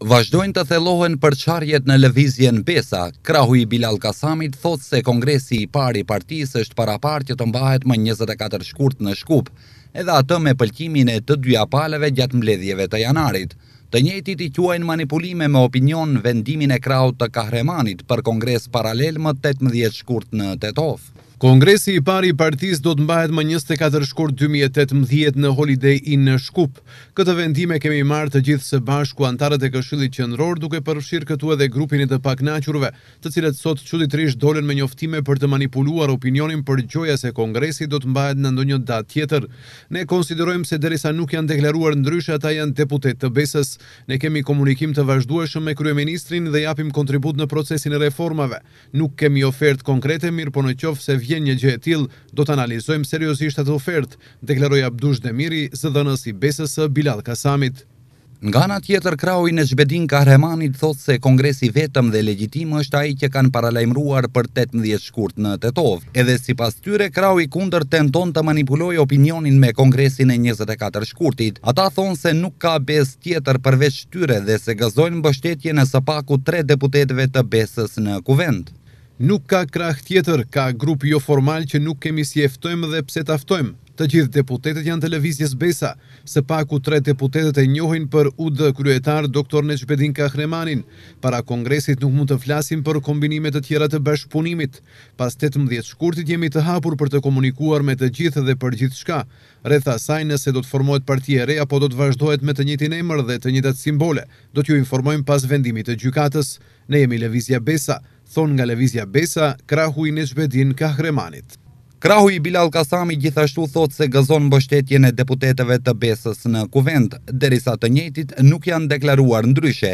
vazhdojnë të thelohen për qarjet në levizjen Besa. Krahu i Bilal Kasamit thot se kongresi i pari partis është para që të mbahet më 24 shkurt në shkup, edhe atë me pëlqimin e të dyja paleve gjatë mbledhjeve të janarit. Të njëjtit i quajnë manipulime me opinion vendimin e kraut të kahremanit për kongres paralel më 18 shkurt në Tetov. Kongresi i pari i partiz do të mbahet më 24 shkurt 2018 në Holiday Inn në Shkup. Këtë vendime kemi marrë të gjithë së bashku antarët e këshillit qëndror duke përfshirë këtu edhe grupin e të paknaqurve, të cilët sot qëtitrish dolen me njoftime për të manipuluar opinionin për gjoja se kongresi do të mbahet në ndonjë datë tjetër. Ne konsiderojmë se derisa nuk janë deklaruar ndryshe ata janë deputet të besës, Ne kemi komunikim të vazhdueshëm me kryeministrin dhe japim kontribut në procesin e reformave. Nuk kemi ofertë konkrete, mirë po në qofë se vjen një gjë e tillë, do të analizojmë seriosisht atë ofertë, deklaroi Abdush Demiri, zëdhënës i BSS Bilal Kasamit. Nga nga tjetër krauj në zhbedin kahremanit thot se kongresi vetëm dhe legjitim është ai që kanë paralajmruar për 18 shkurt në Tetov, edhe si pas tyre krauj kunder tenton të manipuloj opinionin me kongresin e 24 shkurtit. Ata thonë se nuk ka bes tjetër përveç tyre dhe se gazojnë bështetje në sëpaku tre deputetve të besës në kuvend. Nuk ka krah tjetër, ka grup jo formal që nuk kemi si eftojmë dhe pse taftojmë, Të gjithë deputetet janë televizjes Besa, se paku tre deputetet e njohin për UD kryetar dr. Neqbedin Kahremanin. Para kongresit nuk mund të flasim për kombinimet të tjera të bashkëpunimit. Pas 18 shkurtit jemi të hapur për të komunikuar me të gjithë dhe për gjithë shka. Retha saj nëse do të formohet partijere, apo do të vazhdohet me të njëtin emër dhe të njëtat simbole. Do t'ju informojmë pas vendimit të gjykatës. Ne jemi Levizja Besa, thonë nga Levizja Besa, krahu i Neqbedin Kahremanit. Krahu i Bilal Kasami gjithashtu thot se gazon mbështetje në deputeteve të besës në kuvend, derisa të njëtit nuk janë deklaruar ndryshe.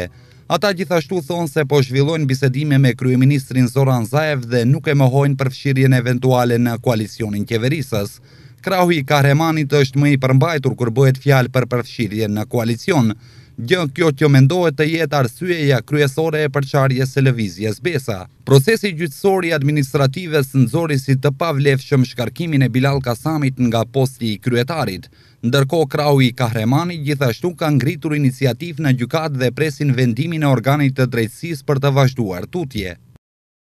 Ata gjithashtu thonë se po zhvillojnë bisedime me Kryeministrin Zoran Zaev dhe nuk e mohojnë përfshirjen eventuale në koalicionin qeverisës. Krahu i Kahremanit është më i përmbajtur kur bëhet fjalë për përfshirjen në koalicion gjë kjo që mendohet të jetë arsyeja kryesore e përqarje se levizjes besa. Procesi gjyqësor i administratives si të pavlefshëm shkarkimin e Bilal Kasamit nga posti i kryetarit. Ndërkohë krau i Kahremani gjithashtu ka ngritur iniciativë në gjykatë dhe presin vendimin e organit të drejtësisë për të vazhduar tutje.